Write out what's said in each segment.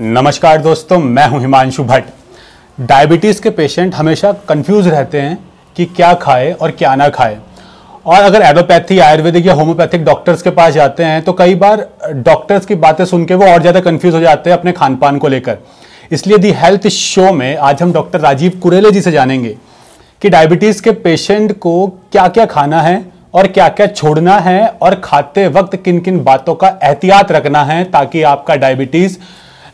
नमस्कार दोस्तों मैं हूं हिमांशु भट्ट डायबिटीज़ के पेशेंट हमेशा कंफ्यूज रहते हैं कि क्या खाए और क्या ना खाए और अगर एलोपैथी आयुर्वेदिक या होम्योपैथिक डॉक्टर्स के पास जाते हैं तो कई बार डॉक्टर्स की बातें सुन के वो और ज़्यादा कन्फ्यूज़ हो जाते हैं अपने खान पान को लेकर इसलिए दी हेल्थ शो में आज हम डॉक्टर राजीव कुरेले जी से जानेंगे कि डायबिटीज़ के पेशेंट को क्या क्या खाना है और क्या क्या छोड़ना है और खाते वक्त किन किन बातों का एहतियात रखना है ताकि आपका डायबिटीज़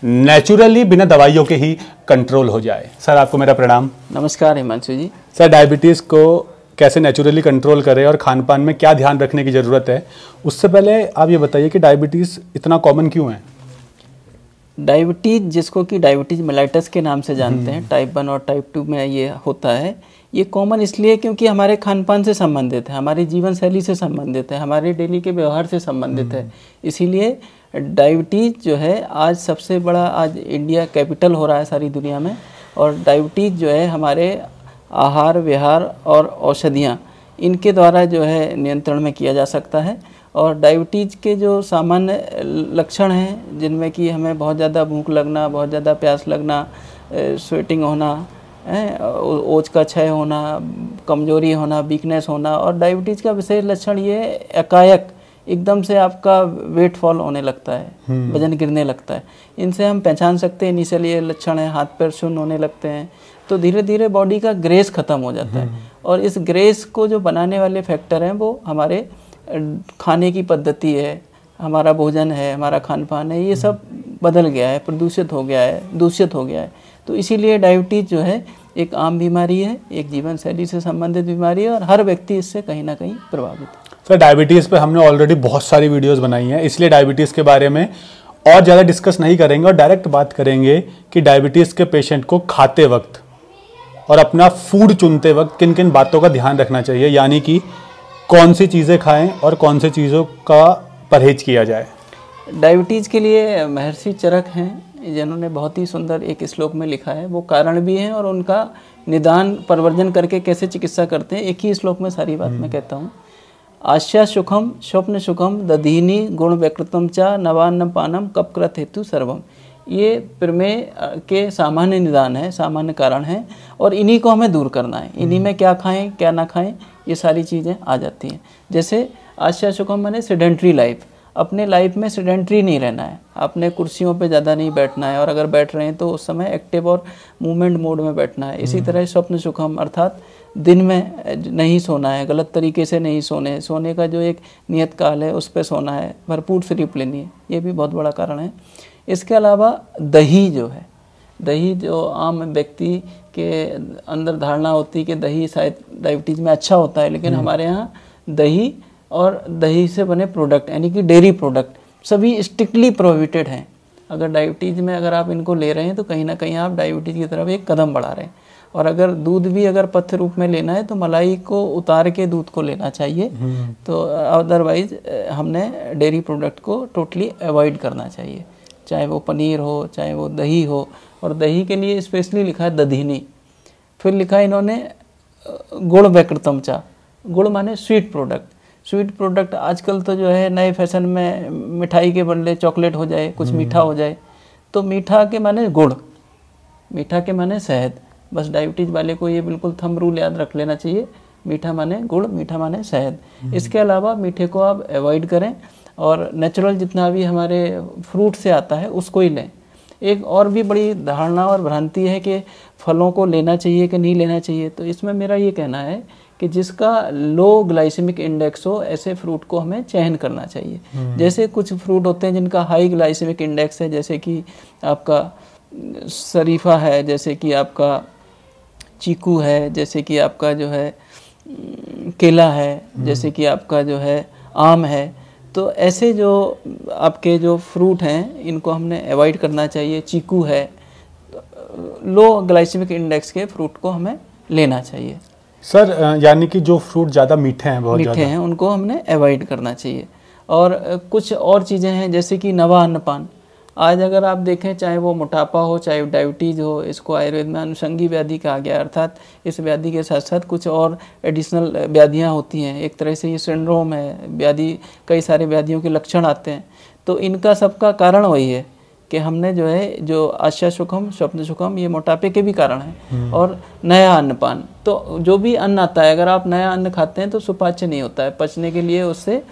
नेचुरली बिना दवाइयों के ही कंट्रोल हो जाए सर आपको मेरा प्रणाम नमस्कार हिमांशु जी सर डायबिटीज़ को कैसे नेचुरली कंट्रोल करें और खान पान में क्या ध्यान रखने की ज़रूरत है उससे पहले आप ये बताइए कि डायबिटीज़ इतना कॉमन क्यों है डायबिटीज़ जिसको कि डायबिटीज़ मेलाइटस के नाम से जानते हम्म। हैं टाइप वन और टाइप टू में ये होता है ये कॉमन इसलिए क्योंकि हमारे खान पान से संबंधित है हमारी जीवन शैली से संबंधित है हमारे डेली के व्यवहार से संबंधित है हम्म। इसीलिए डायबिटीज़ जो है आज सबसे बड़ा आज इंडिया कैपिटल हो रहा है सारी दुनिया में और डायबिटीज़ जो है हमारे आहार विहार और औषधियाँ इनके द्वारा जो है नियंत्रण में किया जा सकता है और डायबिटीज़ के जो सामान्य लक्षण हैं जिनमें कि हमें बहुत ज़्यादा भूख लगना बहुत ज़्यादा प्यास लगना स्वेटिंग होना है ओज का क्षय होना कमजोरी होना वीकनेस होना और डायबिटीज़ का विशेष लक्षण ये एकाएक एकदम से आपका वेट फॉल होने लगता है हम्म। वजन गिरने लगता है इनसे हम पहचान सकते हैं इनिशियली ये लक्षण है हाथ पैर सुन होने लगते हैं तो धीरे धीरे बॉडी का ग्रेस ख़त्म हो जाता है हम्म। और इस ग्रेस को जो बनाने वाले फैक्टर हैं वो हमारे खाने की पद्धति है हमारा भोजन है हमारा खान पान है ये सब हम्म। बदल गया है प्रदूषित हो गया है दूषित हो गया है तो इसीलिए डायबिटीज़ जो है एक आम बीमारी है एक जीवन शैली से संबंधित बीमारी है और हर व्यक्ति इससे कहीं ना कहीं प्रभावित है सर डायबिटीज़ पे हमने ऑलरेडी बहुत सारी वीडियोस बनाई हैं इसलिए डायबिटीज़ के बारे में और ज़्यादा डिस्कस नहीं करेंगे और डायरेक्ट बात करेंगे कि डायबिटीज़ के पेशेंट को खाते वक्त और अपना फूड चुनते वक्त किन किन बातों का ध्यान रखना चाहिए यानी कि कौन सी चीज़ें खाएँ और कौन सी चीज़ों का परहेज किया जाए डायबिटीज़ के लिए महर्षि चरक हैं जिन्होंने बहुत ही सुंदर एक श्लोक में लिखा है वो कारण भी हैं और उनका निदान प्रवर्जन करके कैसे चिकित्सा करते हैं एक ही श्लोक में सारी बात मैं हम्म। कहता हूँ आशा सुखम स्वप्न सुखम दधीनी गुण व्यकृतम चा नवान्न पानम कपकृत हेतु सर्वम ये प्रमेय के सामान्य निदान है सामान्य कारण है और इन्हीं को हमें दूर करना है इन्हीं हम्म। में क्या खाएं क्या ना खाएं ये सारी चीज़ें आ जाती हैं जैसे आश्या सुखम मैंने सीडेंट्री लाइफ अपने लाइफ में सीडेंट्री नहीं रहना है आपने कुर्सियों पे ज़्यादा नहीं बैठना है और अगर बैठ रहे हैं तो उस समय एक्टिव और मूवमेंट मोड में बैठना है इसी हम्म। तरह स्वप्न सुखम अर्थात दिन में नहीं सोना है गलत तरीके से नहीं सोने है सोने का जो एक नियत काल है उस पर सोना है भरपूर स्लीप लेनी है ये भी बहुत बड़ा कारण है इसके अलावा दही जो है दही जो आम व्यक्ति के अंदर धारणा होती है कि दही शायद डायबिटीज़ में अच्छा होता है लेकिन हम्म। हमारे यहाँ दही और दही से बने प्रोडक्ट यानी कि डेयरी प्रोडक्ट सभी स्ट्रिक्टली प्रोहिबिटेड हैं अगर डायबिटीज़ में अगर आप इनको ले रहे हैं तो कहीं ना कहीं आप डायबिटीज़ की तरफ एक कदम बढ़ा रहे हैं और अगर दूध भी अगर पथ्य रूप में लेना है तो मलाई को उतार के दूध को लेना चाहिए हम्म। तो अदरवाइज हमने डेयरी प्रोडक्ट को टोटली अवॉइड करना चाहिए चाहे वो पनीर हो चाहे वो दही हो और दही के लिए स्पेशली लिखा है दधीनी फिर लिखा है इन्होंने गुड़ चा गुड़ माने स्वीट प्रोडक्ट स्वीट प्रोडक्ट आजकल तो जो है नए फैशन में मिठाई के बदले चॉकलेट हो जाए कुछ मीठा हम्म। हो जाए तो मीठा के माने गुड़ मीठा के माने शहद बस डायबिटीज़ वाले को ये बिल्कुल थम रूल याद रख लेना चाहिए मीठा माने गुड़ मीठा माने शहद हम्म। इसके अलावा मीठे को आप अवॉइड करें और नेचुरल जितना भी हमारे फ्रूट से आता है उसको ही लें एक और भी बड़ी धारणा और भ्रांति है कि फलों को लेना चाहिए कि नहीं लेना चाहिए तो इसमें मेरा ये कहना है कि जिसका लो ग्लाइसेमिक इंडेक्स हो ऐसे फ्रूट को हमें चयन करना चाहिए हम्म। जैसे कुछ फ्रूट होते हैं जिनका हाई ग्लाइसेमिक इंडेक्स है जैसे कि आपका शरीफा है जैसे कि आपका चीकू है जैसे कि आपका जो है केला है हम्म। जैसे कि आपका जो है आम है तो ऐसे जो आपके जो फ्रूट हैं इनको हमने अवॉइड करना चाहिए चीकू है तो लो ग्लाइसमिक इंडेक्स के फ्रूट को हमें लेना चाहिए सर यानी कि जो फ्रूट ज़्यादा मीठे हैं बहुत मीठे हैं उनको हमने अवॉइड करना चाहिए और कुछ और चीज़ें हैं जैसे कि नवा अन्नपान आज अगर आप देखें चाहे वो मोटापा हो चाहे डायबिटीज़ हो इसको आयुर्वेद में अनुषंगी व्याधि कहा गया अर्थात इस व्याधि के साथ साथ कुछ और एडिशनल व्याधियाँ होती हैं एक तरह से ये सिंड्रोम है व्याधि कई सारे व्याधियों के लक्षण आते हैं तो इनका सबका कारण वही है कि हमने जो है जो आशा सुखम स्वप्न सुखम ये मोटापे के भी कारण हैं हम्म। और नया अन्नपान तो जो भी अन्न आता है अगर आप नया अन्न खाते हैं तो सुपाच्य नहीं होता है पचने के लिए उससे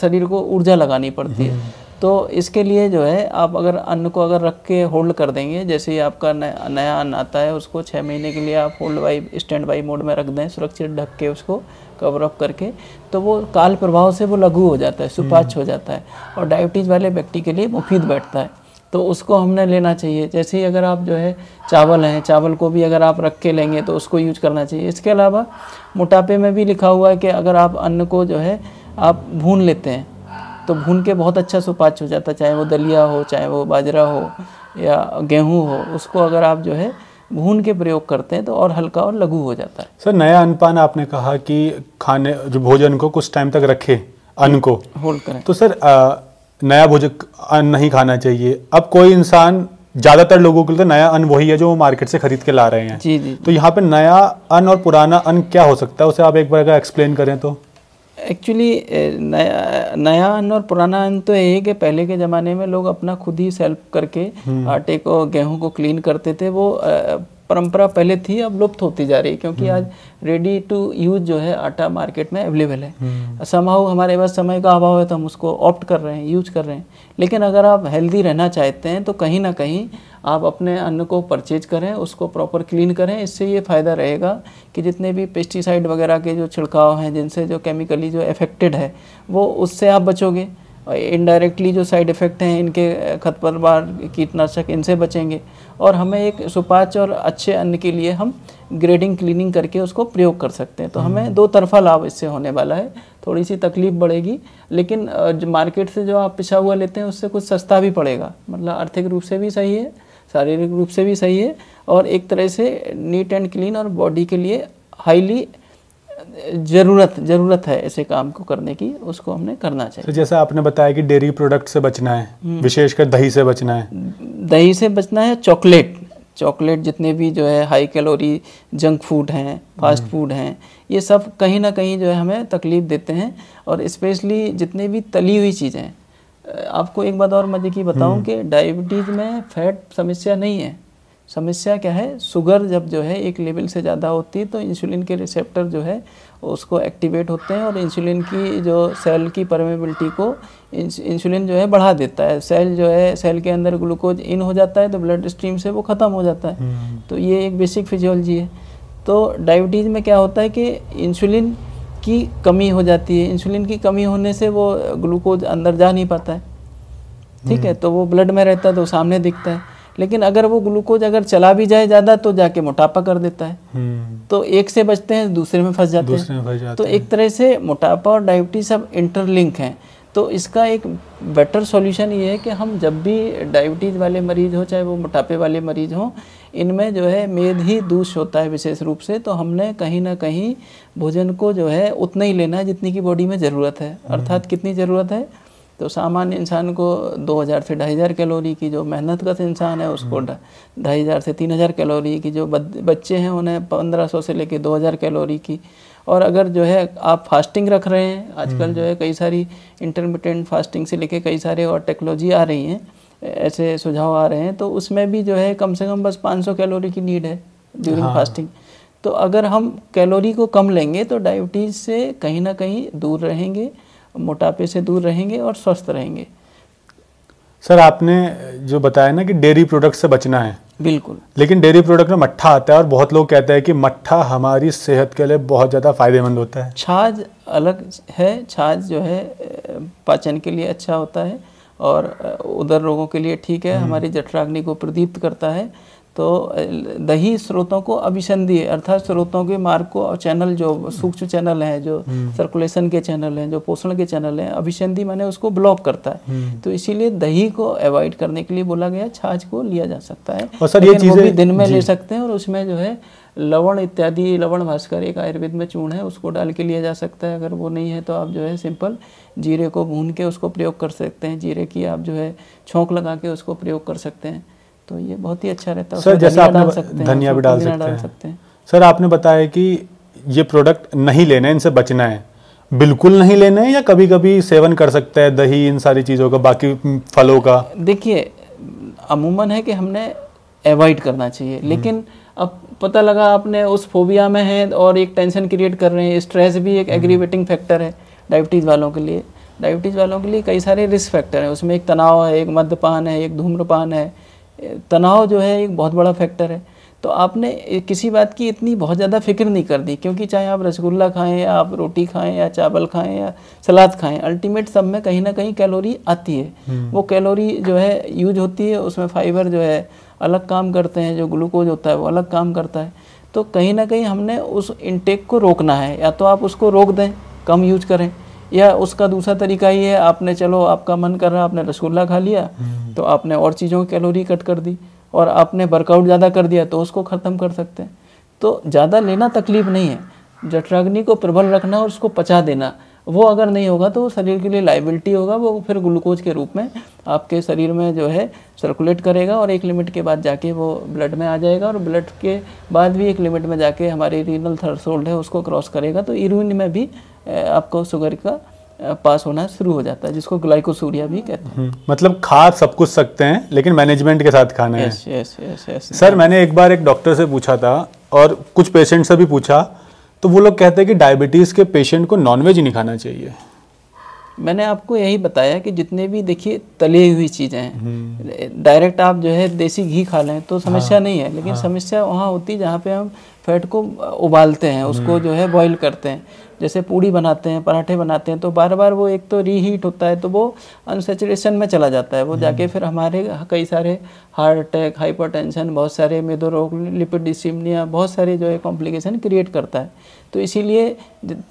शरीर को ऊर्जा लगानी पड़ती है हम्म। तो इसके लिए जो है आप अगर अन्न को अगर रख के होल्ड कर देंगे जैसे ही आपका नया अन्न आता है उसको छः महीने के लिए आप hold by stand by mode में रख दें सुरक्षित ढक के उसको कवर अप करके तो वो काल प्रभाव से वो लघु हो जाता है सुपाच हम्म। हो जाता है और डायबिटीज़ वाले व्यक्ति के लिए मुफीद बैठता है तो उसको हमने लेना चाहिए जैसे ही अगर आप जो है चावल हैं चावल को भी अगर आप रख के लेंगे तो उसको यूज करना चाहिए इसके अलावा मोटापे में भी लिखा हुआ है कि अगर आप अन्न को जो है आप भून लेते हैं तो भून के बहुत अच्छा सुपाच्य हो जाता है चाहे वो दलिया हो चाहे वो बाजरा हो या गेहूँ हो उसको अगर आप जो है भून के प्रयोग करते हैं तो और हल्का और लघु हो जाता है सर नया अन्नपान आपने कहा कि खाने जो भोजन को कुछ टाइम तक रखें अन्न को होल्ड करें तो सर आ, नया भोजन अन्न नहीं खाना चाहिए अब कोई इंसान ज़्यादातर लोगों के लिए तो नया अन्न वही है जो वो मार्केट से खरीद के ला रहे हैं जी जी तो यहाँ पे नया अन्न और पुराना अन्न क्या हो सकता है उसे आप एक बार अगर एक्सप्लेन करें तो एक्चुअली eh, नया नया अन्न और पुराना अन्न तो यही है कि पहले के ज़माने में लोग अपना खुद ही सेल्फ करके हम्म। आटे को गेहूं को क्लीन करते थे वो eh, परंपरा पहले थी अब लुप्त होती जा रही है क्योंकि हम्म। आज रेडी टू यूज जो है आटा मार्केट में अवेलेबल है समाह हम्म। हमारे पास समय का अभाव है तो हम उसको ऑप्ट कर रहे हैं यूज कर रहे हैं लेकिन अगर आप हेल्दी रहना चाहते हैं तो कहीं ना कहीं आप अपने अन्न को परचेज करें उसको प्रॉपर क्लीन करें इससे ये फ़ायदा रहेगा कि जितने भी पेस्टिसाइड वगैरह के जो छिड़काव हैं जिनसे जो केमिकली जो एफेक्टेड है वो उससे आप बचोगे इनडायरेक्टली जो साइड इफ़ेक्ट हैं इनके खतपरवार कीटनाशक इनसे बचेंगे और हमें एक सुपाच और अच्छे अन्न के लिए हम ग्रेडिंग क्लीनिंग करके उसको प्रयोग कर सकते हैं तो हम्म। हमें दो तरफा लाभ इससे होने वाला है थोड़ी सी तकलीफ बढ़ेगी लेकिन जो मार्केट से जो आप पिछा हुआ लेते हैं उससे कुछ सस्ता भी पड़ेगा मतलब आर्थिक रूप से भी सही है शारीरिक रूप से भी सही है और एक तरह से नीट एंड क्लीन और बॉडी के लिए हाईली ज़रूरत ज़रूरत है ऐसे काम को करने की उसको हमने करना चाहिए तो जैसा आपने बताया कि डेयरी प्रोडक्ट से बचना है हम्म। विशेषकर दही से बचना है दही से बचना है चॉकलेट चॉकलेट जितने भी जो है हाई कैलोरी जंक फूड हैं फास्ट हम्म। फूड हैं ये सब कहीं ना कहीं जो है हमें तकलीफ़ देते हैं और स्पेशली जितने भी तली हुई चीज़ें आपको एक बात और मज़े की बताऊं हम्म। कि डायबिटीज़ में फैट समस्या नहीं है समस्या क्या है शुगर जब जो है एक लेवल से ज़्यादा होती है तो इंसुलिन के रिसेप्टर जो है उसको एक्टिवेट होते हैं और इंसुलिन की जो सेल की परमेबिलिटी को इंसुलिन जो है बढ़ा देता है सेल जो है सेल के अंदर ग्लूकोज इन हो जाता है तो ब्लड स्ट्रीम से वो ख़त्म हो जाता है हम्म। तो ये एक बेसिक फिजियोलॉजी है तो डायबिटीज़ में क्या होता है कि इंसुलिन की कमी हो जाती है इंसुलिन की कमी होने से वो ग्लूकोज अंदर जा नहीं पाता है ठीक है हम्म। तो वो ब्लड में रहता है तो सामने दिखता है लेकिन अगर वो ग्लूकोज अगर चला भी जाए ज़्यादा तो जाके मोटापा कर देता है हम्म। तो एक से बचते हैं दूसरे में फंस जाते हैं तो एक तरह से मोटापा और डायबिटीज़ सब इंटरलिंक हैं तो इसका एक बेटर सॉल्यूशन ये है कि हम जब भी डायबिटीज़ वाले मरीज़ हो चाहे वो मोटापे वाले मरीज़ हों इनमें जो है मेद ही दूष होता है विशेष रूप से तो हमने कहीं ना कहीं भोजन को जो है उतना ही लेना है जितनी की बॉडी में ज़रूरत है हम्म। अर्थात कितनी ज़रूरत है तो सामान्य इंसान को 2000 से ढाई हज़ार कैलोरी की जो मेहनत का इंसान है उसको हम्म। ढाई हज़ार से तीन हज़ार कैलोरी की जो बच्चे हैं उन्हें 1500 से लेके 2000 कैलोरी की और अगर जो है आप फास्टिंग रख रहे हैं आजकल जो हम्म। है कई सारी इंटरमीडियट फास्टिंग से लेके कई सारे और टेक्नोलॉजी आ रही हैं ऐसे सुझाव आ रहे हैं तो उसमें भी जो है कम से कम बस पाँच कैलोरी की नीड है ड्यूरिंग हाँ। फास्टिंग तो अगर हम कैलोरी को कम लेंगे तो डायबिटीज़ से कहीं ना कहीं दूर रहेंगे मोटापे से दूर रहेंगे और स्वस्थ रहेंगे सर आपने जो बताया ना कि डेयरी प्रोडक्ट से बचना है बिल्कुल लेकिन डेयरी प्रोडक्ट में मट्ठा आता है और बहुत लोग कहते हैं कि मट्ठा हमारी सेहत के लिए बहुत ज़्यादा फायदेमंद होता है छाछ अलग है छाछ जो है पाचन के लिए अच्छा होता है और उधर रोगों के लिए ठीक है हम्म। हमारी जठराग्नि को प्रदीप्त करता है तो दही स्रोतों को अभिसंधि अर्थात स्रोतों के मार्ग को और चैनल जो सूक्ष्म चैनल हैं जो सर्कुलेशन हम्म। के चैनल हैं जो पोषण के चैनल हैं अभिसंधि मैंने उसको ब्लॉक करता है हम्म। तो इसीलिए दही को अवॉइड करने के लिए बोला गया छाछ को लिया जा सकता है और सर ये चीज़ें दिन में ले सकते हैं और उसमें जो है लवण इत्यादि लवण भास्कर एक आयुर्वेद में चूर्ण है उसको डाल के लिया जा सकता है अगर वो नहीं है तो आप जो है सिंपल जीरे को भून के उसको प्रयोग कर सकते हैं जीरे की आप जो है छोंक लगा के उसको प्रयोग कर सकते हैं तो ये बहुत ही अच्छा रहता है सर जैसा आप धनिया भी डाल सकते हैं सर आपने बताया कि ये प्रोडक्ट नहीं लेना है इनसे बचना है बिल्कुल नहीं लेना है या कभी कभी सेवन कर सकते हैं दही इन सारी चीज़ों का बाकी फलों का देखिए अमूमन है कि हमने एवॉइड करना चाहिए हम्म। लेकिन अब पता लगा आपने उस फोबिया में हैं और एक टेंशन क्रिएट कर रहे हैं स्ट्रेस भी एक एग्रीवेटिंग हम्म। फैक्टर है डायबिटीज़ वालों के लिए डायबिटीज़ वालों के लिए कई सारे रिस्क फैक्टर हैं उसमें एक तनाव है एक मद्यपान है एक धूम्रपान है तनाव जो है एक बहुत बड़ा फैक्टर है तो आपने किसी बात की इतनी बहुत ज़्यादा फिक्र नहीं कर दी क्योंकि चाहे आप रसगुल्ला खाएं या आप रोटी खाएं या चावल खाएं या सलाद खाएं अल्टीमेट सब में कहीं ना कहीं कैलोरी आती है हम्म। वो कैलोरी जो है यूज होती है उसमें फाइबर जो है अलग काम करते हैं जो ग्लूकोज होता है वो अलग काम करता है तो कहीं ना कहीं हमने उस इनटेक को रोकना है या तो आप उसको रोक दें कम यूज करें या उसका दूसरा तरीका ये है आपने चलो आपका मन कर रहा आपने रसगुल्ला खा लिया हम्म। तो आपने और चीज़ों की कैलोरी कट कर दी और आपने वर्कआउट ज़्यादा कर दिया तो उसको ख़त्म कर सकते हैं तो ज़्यादा लेना तकलीफ नहीं है जठराग्नि को प्रबल रखना और उसको पचा देना वो अगर नहीं होगा तो शरीर के लिए लाइबिलिटी होगा वो फिर ग्लूकोज के रूप में आपके शरीर में जो है सर्कुलेट करेगा और एक लिमिट के बाद जाके वो ब्लड में आ जाएगा और ब्लड के बाद भी एक लिमिट में जाके हमारे रीनल थर्सोल्ड है उसको क्रॉस करेगा तो इरुन में भी आपको शुगर का पास होना शुरू हो जाता है जिसको ग्लाइकोसूरिया भी कहते हैं हम्म, मतलब खा सब कुछ सकते हैं लेकिन मैनेजमेंट के साथ खाना है सर मैंने एक बार एक डॉक्टर से पूछा था और कुछ पेशेंट से भी पूछा तो वो लोग कहते हैं कि डायबिटीज़ के पेशेंट को नॉनवेज नहीं खाना चाहिए मैंने आपको यही बताया कि जितने भी देखिए तली हुई चीज़ें हैं डायरेक्ट हम्म। आप जो है देसी घी खा लें तो समस्या हाँ, नहीं है लेकिन हाँ, समस्या वहाँ होती है जहाँ पे हम फैट को उबालते हैं उसको हम्म। जो है बॉईल करते हैं जैसे पूड़ी बनाते हैं पराठे बनाते हैं तो बार बार वो एक तो रीहीट होता है तो वो अनसेचुरेशन में चला जाता है वो हम्म। जाके फिर हमारे कई सारे हार्ट अटैक टेंशन बहुत सारे मेदो रोग लिपिड बहुत सारे जो है कॉम्प्लिकेशन क्रिएट करता है तो इसीलिए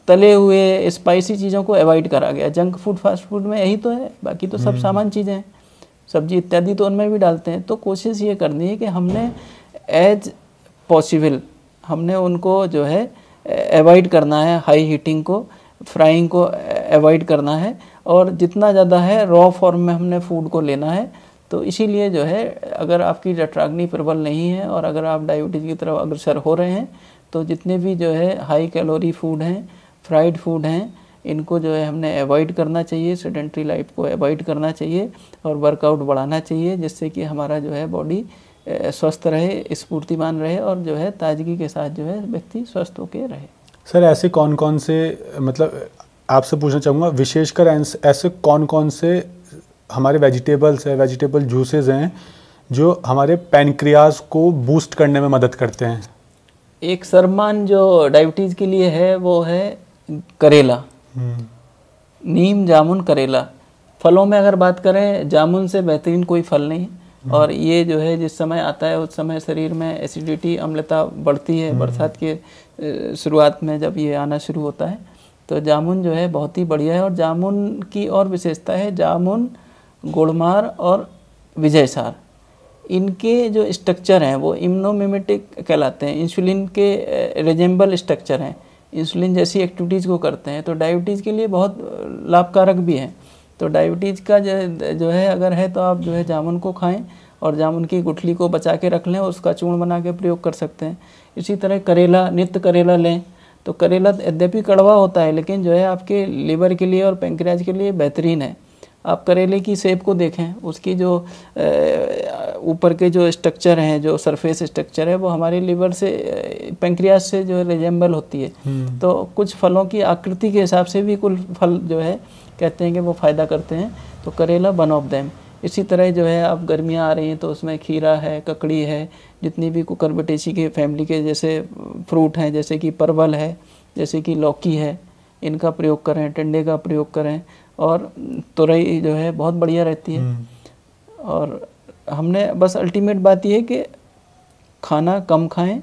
तले हुए स्पाइसी चीज़ों को अवॉइड करा गया जंक फूड फास्ट फूड में यही तो है बाकी तो सब हम्म। सामान चीज़ें हैं सब्जी इत्यादि तो उनमें भी डालते हैं तो कोशिश ये करनी है कि हमने एज पॉसिबल हमने उनको जो है अवॉइड करना है हाई हीटिंग को फ्राइंग को अवॉइड करना है और जितना ज़्यादा है रॉ फॉर्म में हमने फूड को लेना है तो इसीलिए जो है अगर आपकी जटराग्नि प्रबल नहीं है और अगर आप डायबिटीज़ की तरफ अग्रसर हो रहे हैं तो जितने भी जो है हाई कैलोरी फूड हैं फ्राइड फूड हैं इनको जो है हमने अवॉइड करना चाहिए सेडेंट्री लाइफ को अवॉइड करना चाहिए और वर्कआउट बढ़ाना चाहिए जिससे कि हमारा जो है बॉडी स्वस्थ रहे स्फूर्तिमान रहे और जो है ताजगी के साथ जो है व्यक्ति स्वस्थ होकर रहे सर ऐसे कौन कौन से मतलब आपसे पूछना चाहूँगा विशेषकर ऐसे कौन कौन से हमारे वेजिटेबल्स हैं वेजिटेबल जूसेज हैं जो हमारे पैनक्रियाज को बूस्ट करने में मदद करते हैं एक सरमान जो डायबिटीज़ के लिए है वो है करेला हम्म। नीम जामुन करेला फलों में अगर बात करें जामुन से बेहतरीन कोई फल नहीं है हम्म। और ये जो है जिस समय आता है उस समय शरीर में एसिडिटी अम्लता बढ़ती है हम्म। बरसात के शुरुआत में जब ये आना शुरू होता है तो जामुन जो है बहुत ही बढ़िया है और जामुन की और विशेषता है जामुन गोड़मार और विजयसार इनके जो स्ट्रक्चर हैं वो इम्नोमिमेटिक कहलाते हैं इंसुलिन के रिजेंबल स्ट्रक्चर हैं इंसुलिन जैसी एक्टिविटीज़ को करते हैं तो डायबिटीज़ के लिए बहुत लाभकारक भी हैं तो डायबिटीज़ का जो जो है अगर है तो आप जो है जामुन को खाएं और जामुन की गुठली को बचा के रख लें और उसका चूर्ण बना के प्रयोग कर सकते हैं इसी तरह करेला नित्य करेला लें तो करेला यद्यपि कड़वा होता है लेकिन जो है आपके लीवर के लिए और पेंक्रियाज के लिए बेहतरीन है आप करेले की सेब को देखें उसकी जो ऊपर के जो स्ट्रक्चर हैं जो सरफेस स्ट्रक्चर है वो हमारे लीवर से पेंक्रियाज से जो रिजेंबल होती है हम्म। तो कुछ फलों की आकृति के हिसाब से भी कुल फल जो है कहते हैं कि वो फ़ायदा करते हैं तो करेला वन ऑफ देम इसी तरह जो है अब गर्मियाँ आ रही हैं तो उसमें खीरा है ककड़ी है जितनी भी कुकरबटेसी के फैमिली के जैसे फ्रूट हैं जैसे कि परवल है जैसे कि लौकी है इनका प्रयोग करें टंडे का प्रयोग करें और तुरई जो है बहुत बढ़िया रहती है हम्म। और हमने बस अल्टीमेट बात यह है कि खाना कम खाएं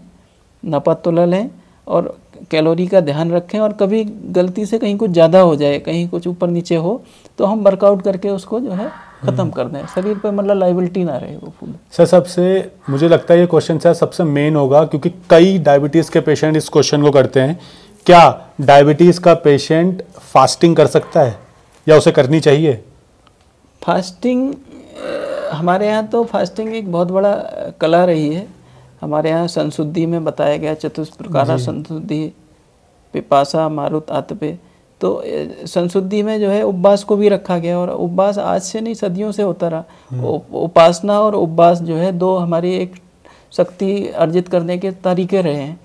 नापातुला लें और कैलोरी का ध्यान रखें और कभी गलती से कहीं कुछ ज़्यादा हो जाए कहीं कुछ ऊपर नीचे हो तो हम वर्कआउट करके उसको जो है ख़त्म हम्म। कर दें शरीर पर मतलब लाइबिलिटी ना रहे वो फूल सर सबसे मुझे लगता है ये क्वेश्चन सर सबसे मेन होगा क्योंकि कई डायबिटीज़ के पेशेंट इस क्वेश्चन को करते हैं क्या डायबिटीज़ का पेशेंट फास्टिंग कर सकता है या उसे करनी चाहिए फास्टिंग हमारे यहाँ तो फास्टिंग एक बहुत बड़ा कला रही है हमारे यहाँ संशुद्धि में बताया गया चतुष्प्रकारा संशुद्धि पिपासा मारुत आतपे तो संशुद्धि में जो है उपवास को भी रखा गया और उपवास आज से नहीं सदियों से होता रहा हम्म। उपासना और उपवास जो है दो हमारी एक शक्ति अर्जित करने के तरीके रहे हैं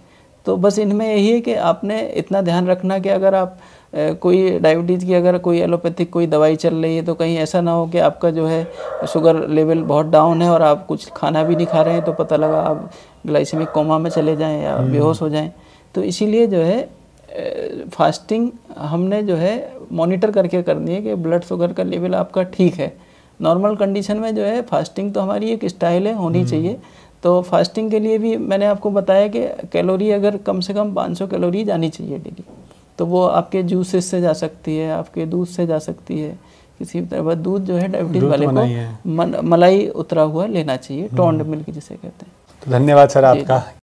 तो बस इनमें यही है कि आपने इतना ध्यान रखना कि अगर आप कोई डायबिटीज़ की अगर कोई एलोपैथिक कोई दवाई चल रही है तो कहीं ऐसा ना हो कि आपका जो है शुगर लेवल बहुत डाउन है और आप कुछ खाना भी नहीं खा रहे हैं तो पता लगा आप ग्लाइसेमिक कोमा में चले जाएँ या हम्म। बेहोश हो जाएँ तो इसीलिए जो है फास्टिंग हमने जो है मॉनिटर करके करनी है कि ब्लड शुगर का लेवल आपका ठीक है नॉर्मल कंडीशन में जो है फास्टिंग तो हमारी एक स्टाइल है होनी हम्म। चाहिए तो फास्टिंग के लिए भी मैंने आपको बताया कि कैलोरी अगर कम से कम 500 कैलोरी जानी चाहिए डेली तो वो आपके जूसेस से जा सकती है आपके दूध से जा सकती है किसी भी तरह दूध जो है डायबिटीज तो वाले को मलाई उतरा हुआ लेना चाहिए टॉन्ड हम्म। मिल्क जिसे कहते हैं तो धन्यवाद सर आपका